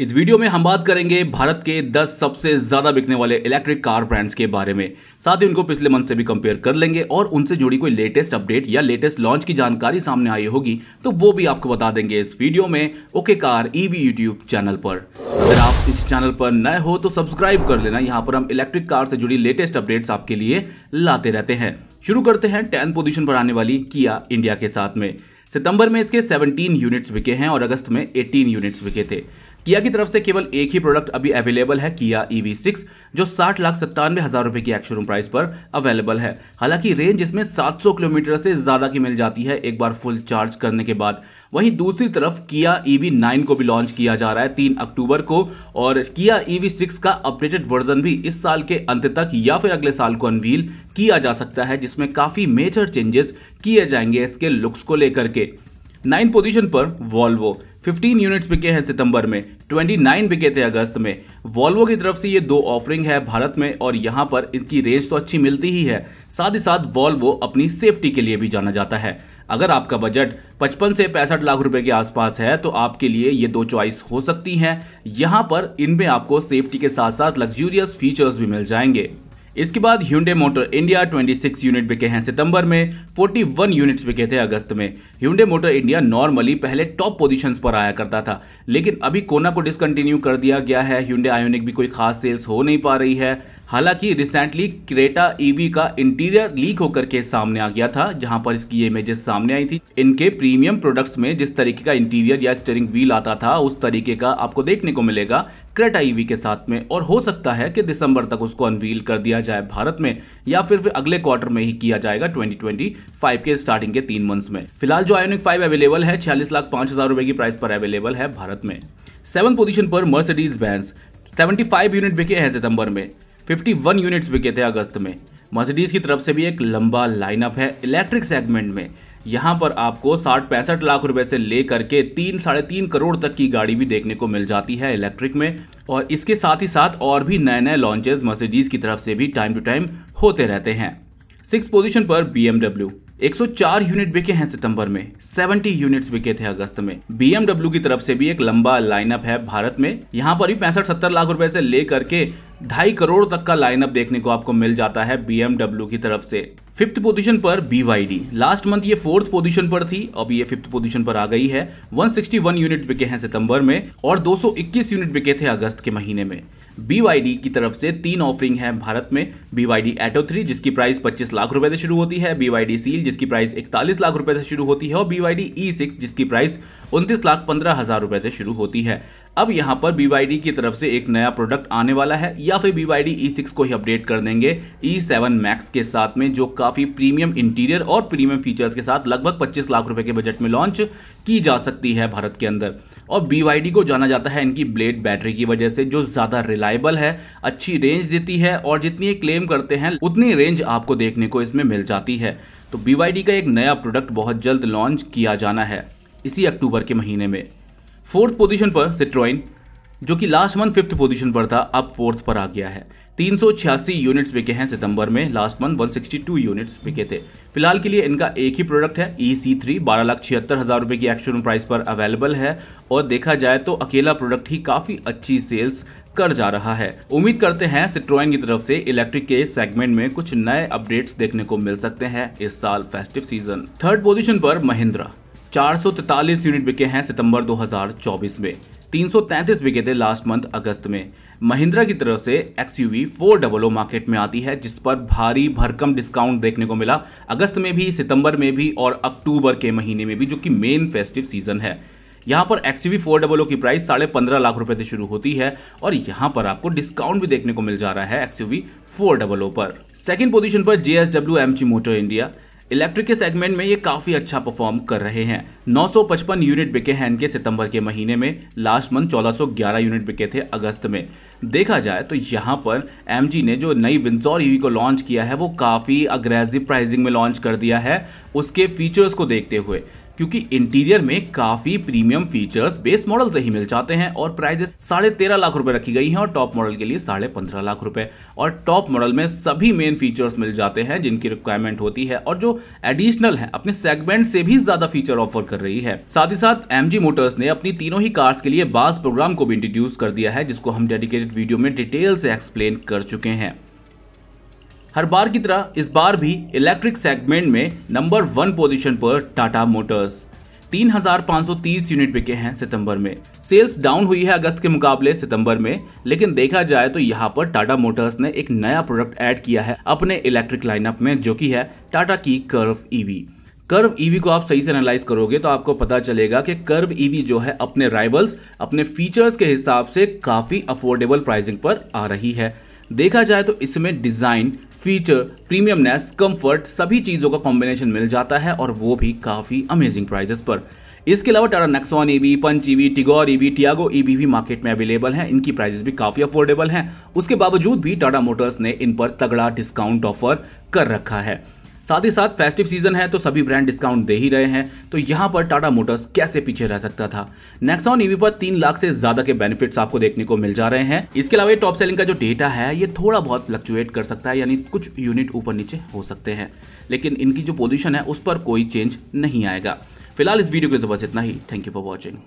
इस वीडियो में हम बात करेंगे भारत के 10 सबसे ज़्यादा बिकने वाले इलेक्ट्रिक कार ब्रांड्स के बारे में साथ ही उनको पिछले मंथ से भी कंपेयर कर लेंगे और उनसे जुड़ी कोई लेटेस्ट अपडेट या लेटेस्ट लॉन्च की जानकारी सामने आई होगी तो वो भी आपको बता देंगे इस वीडियो में okay car EV YouTube channel पर अगर आप इस चैनल पर नए हो तो सब्सक्राइब कर लेना यहाँ पर हम इलेक्ट्रिक कार से जुड़ी लेटेस्ट अपडेट आपके लिए लाते रहते हैं शुरू करते हैं टेंथ पोजिशन पर आने वाली किया इंडिया के साथ में सितंबर में इसके 17 यूनिट्स बिके हैं और अगस्त में 18 यूनिट्स बिके थे किया की तरफ से केवल एक ही प्रोडक्ट अभी अवेलेबल है किया ईवी सिक्स जो साठ लाख सत्तानवे हजार रुपए की एक्शोरूम प्राइस पर अवेलेबल है हालांकि रेंज इसमें सात सौ किलोमीटर से ज्यादा की मिल जाती है एक बार फुल चार्ज करने के बाद वहीं दूसरी तरफ किया ईवी नाइन को भी लॉन्च किया जा रहा है तीन अक्टूबर को और किया ईवी सिक्स का अपडेटेड वर्जन भी इस साल के अंत तक या फिर अगले साल को अनवील किया जा सकता है जिसमें काफी मेजर चेंजेस किए जाएंगे इसके लुक्स को लेकर के नाइन पोजीशन पर वॉल्वो 15 यूनिट्स बिके हैं सितंबर में 29 बिके थे अगस्त में वॉल्वो की तरफ से ये दो ऑफरिंग है भारत में और यहाँ पर इनकी रेंज तो अच्छी मिलती ही है साथ ही साथ वॉल्वो अपनी सेफ्टी के लिए भी जाना जाता है अगर आपका बजट 55 से पैंसठ लाख रुपए के आसपास है तो आपके लिए ये दो चॉइस हो सकती हैं यहाँ पर इनमें आपको सेफ्टी के साथ साथ लग्जूरियस फीचर्स भी मिल जाएंगे इसके बाद ह्यूडे मोटर इंडिया 26 यूनिट बिके हैं सितंबर में 41 यूनिट्स बिके थे अगस्त में ह्यूडे मोटर इंडिया नॉर्मली पहले टॉप पोजीशंस पर आया करता था लेकिन अभी कोना को डिसकंटिन्यू कर दिया गया है ह्यूडे आयोनिक भी कोई खास सेल्स हो नहीं पा रही है हालांकि रिसेंटली क्रेटा ईवी का इंटीरियर लीक होकर के सामने आ गया था जहां पर इसकी इमेजेस सामने आई थी इनके प्रीमियम प्रोडक्ट्स में जिस तरीके का इंटीरियर या स्टेयरिंग व्हील आता था उस तरीके का आपको देखने को मिलेगा क्रेटा ईवी e के साथ में और हो सकता है कि दिसंबर तक उसको अनवील कर दिया किया जाए भारत में या फिर फिर अगले क्वार्टर में ही किया जाएगा 2025 के स्टार्टिंग के तीन मंथ्स में फिलहाल जो आयोनिक फाइव अवेलेबल है छियालीस लाख पांच हजार रुपए की प्राइस पर अवेलेबल है भारत में सेवन पोजिशन पर मर्सिडीज बैंस 75 यूनिट बिके हैं सितंबर में फिफ्टी वन यूनिट्स बिके थे अगस्त में मर्सिडीज की तरफ से भी एक लंबा लाइनअप है इलेक्ट्रिक सेगमेंट में यहाँ पर आपको साठ पैंसठ लाख रुपए से लेकर के तीन साढ़े तीन करोड़ तक की गाड़ी भी देखने को मिल जाती है इलेक्ट्रिक में और इसके साथ ही साथ और भी नए नए लॉन्चेस मर्सिडीज की तरफ से भी टाइम टू टाइम होते रहते हैं सिक्स पोजीशन पर बी 104 यूनिट बिके हैं सितंबर में 70 यूनिट्स बिके थे अगस्त में बीएमडब्ल्यू की तरफ से भी एक लंबा लाइनअप है भारत में यहाँ पर भी पैंसठ सत्तर लाख रुपए से लेकर के ढाई करोड़ तक का लाइनअप देखने को आपको मिल जाता है बीएमडब्ल्यू की तरफ से फिफ्थ पोजीशन पर BYD लास्ट मंथ ये फोर्थ पोजीशन पर थी अब ये फिफ्थ पोजीशन पर आ गई है 161 यूनिट बिके हैं सितंबर में और 221 यूनिट बिके थे अगस्त के महीने में BYD की तरफ से तीन ऑफरिंग है भारत में BYD Atto 3 जिसकी प्राइस 25 लाख रुपए से शुरू होती है बीवाईडी सील जिसकी प्राइस 41 लाख रुपए से शुरू होती है और बीवाईडी ई सिक्स जिसकी प्राइस उनतीस लाख पंद्रह हजार रुपए से शुरू होती है अब यहां पर BYD की तरफ से एक नया प्रोडक्ट आने वाला है या फिर बीवाईडी ई सिक्स को ही अपडेट कर देंगे ई e सेवन के साथ में जो का काफ़ी प्रीमियम इंटीरियर और प्रीमियम फीचर्स के साथ लगभग 25 लाख रुपए के बजट में लॉन्च की जा सकती है भारत के अंदर और बी को जाना जाता है इनकी ब्लेड बैटरी की वजह से जो ज़्यादा रिलायबल है अच्छी रेंज देती है और जितनी ये क्लेम करते हैं उतनी रेंज आपको देखने को इसमें मिल जाती है तो बी का एक नया प्रोडक्ट बहुत जल्द लॉन्च किया जाना है इसी अक्टूबर के महीने में फोर्थ पोजीशन पर सिट्रॉइन जो कि लास्ट मंथ फिफ्थ पोजीशन पर था अब फोर्थ पर आ गया है तीन यूनिट्स बिके हैं सितंबर में लास्ट मंथ 162 यूनिट्स बिके थे फिलहाल के लिए इनका एक ही प्रोडक्ट है ई सी थ्री बारह लाख छिहत्तर हज़ार रुपए की एक्शन प्राइस पर अवेलेबल है और देखा जाए तो अकेला प्रोडक्ट ही काफ़ी अच्छी सेल्स कर जा रहा है उम्मीद करते हैं सिट्रोइन की तरफ से इलेक्ट्रिक के सेगमेंट में कुछ नए अपडेट्स देखने को मिल सकते हैं इस साल फेस्टिव सीजन थर्ड पोजीशन पर महिंद्रा 443 यूनिट बिके हैं सितंबर 2024 में 333 बिके थे लास्ट मंथ अगस्त में महिंद्रा की तरफ से एक्स यू वी मार्केट में आती है जिस पर भारी भरकम डिस्काउंट देखने को मिला अगस्त में भी सितंबर में भी और अक्टूबर के महीने में भी जो कि मेन फेस्टिव सीजन है यहाँ पर एक्स यू वी की प्राइस साढ़े पंद्रह लाख रुपए से शुरू होती है और यहाँ पर आपको डिस्काउंट भी देखने को मिल जा रहा है एक्स यू वी पर सेकेंड पोजिशन पर J S W M G Motor India electric के सेगमेंट में ये काफ़ी अच्छा परफॉर्म कर रहे हैं 955 यूनिट बिके हैं इनके सितंबर के महीने में लास्ट मंथ 1411 यूनिट बिके थे अगस्त में देखा जाए तो यहाँ पर एम ने जो नई विंसॉर ईवी e को लॉन्च किया है वो काफ़ी अग्रेसिव प्राइसिंग में लॉन्च कर दिया है उसके फीचर्स को देखते हुए क्योंकि इंटीरियर में काफी प्रीमियम फीचर्स बेस मॉडल से ही मिल जाते हैं और प्राइजेस साढ़े तेरह लाख रुपए रखी गई हैं और टॉप मॉडल के लिए साढ़े पंद्रह लाख रुपए और टॉप मॉडल में सभी मेन फीचर्स मिल जाते हैं जिनकी रिक्वायरमेंट होती है और जो एडिशनल है अपने सेगमेंट से भी ज्यादा फीचर ऑफर कर रही है साथ ही साथ एम मोटर्स ने अपनी तीनों ही कार्स के लिए बास प्रोग्राम को भी इंट्रोड्यूस कर दिया है जिसको हम डेडिकेटेड वीडियो में डिटेल से एक्सप्लेन कर चुके हैं हर बार की तरह इस बार भी इलेक्ट्रिक सेगमेंट में नंबर वन पोजीशन पर टाटा मोटर्स 3,530 यूनिट बिके हैं सितंबर में सेल्स डाउन हुई है अगस्त के मुकाबले सितंबर में लेकिन देखा जाए तो यहाँ पर टाटा मोटर्स ने एक नया प्रोडक्ट ऐड किया है अपने इलेक्ट्रिक लाइनअप में जो कि है टाटा की कर्व ईवी कर्व ईवी को आप सही से एनालाइज करोगे तो आपको पता चलेगा कि कर्व ईवी e जो है अपने राइवल्स अपने फीचर्स के हिसाब से काफ़ी अफोर्डेबल प्राइसिंग पर आ रही है देखा जाए तो इसमें डिज़ाइन फीचर प्रीमियमनेस कंफर्ट सभी चीज़ों का कॉम्बिनेशन मिल जाता है और वो भी काफ़ी अमेजिंग प्राइजेस पर इसके अलावा टाटा नेक्सॉन बी Punch E V Tigor E V Tiago E V भी मार्केट में अवेलेबल हैं इनकी प्राइजेस भी काफ़ी अफोर्डेबल हैं उसके बावजूद भी टाटा मोटर्स ने इन पर तगड़ा डिस्काउंट ऑफर कर रखा है साथ ही साथ फेस्टिव सीजन है तो सभी ब्रांड डिस्काउंट दे ही रहे हैं तो यहाँ पर टाटा मोटर्स कैसे पीछे रह सकता था नेक्सॉन ईवी पर तीन लाख से ज्यादा के बेनिफिट्स आपको देखने को मिल जा रहे हैं इसके अलावा टॉप सेलिंग का जो डेटा है ये थोड़ा बहुत फ्लक्चुएट कर सकता है यानी कुछ यूनिट ऊपर नीचे हो सकते हैं लेकिन इनकी जो पोजिशन है उस पर कोई चेंज नहीं आएगा फिलहाल इस वीडियो के लिए तो बस इतना ही थैंक यू फॉर वॉचिंग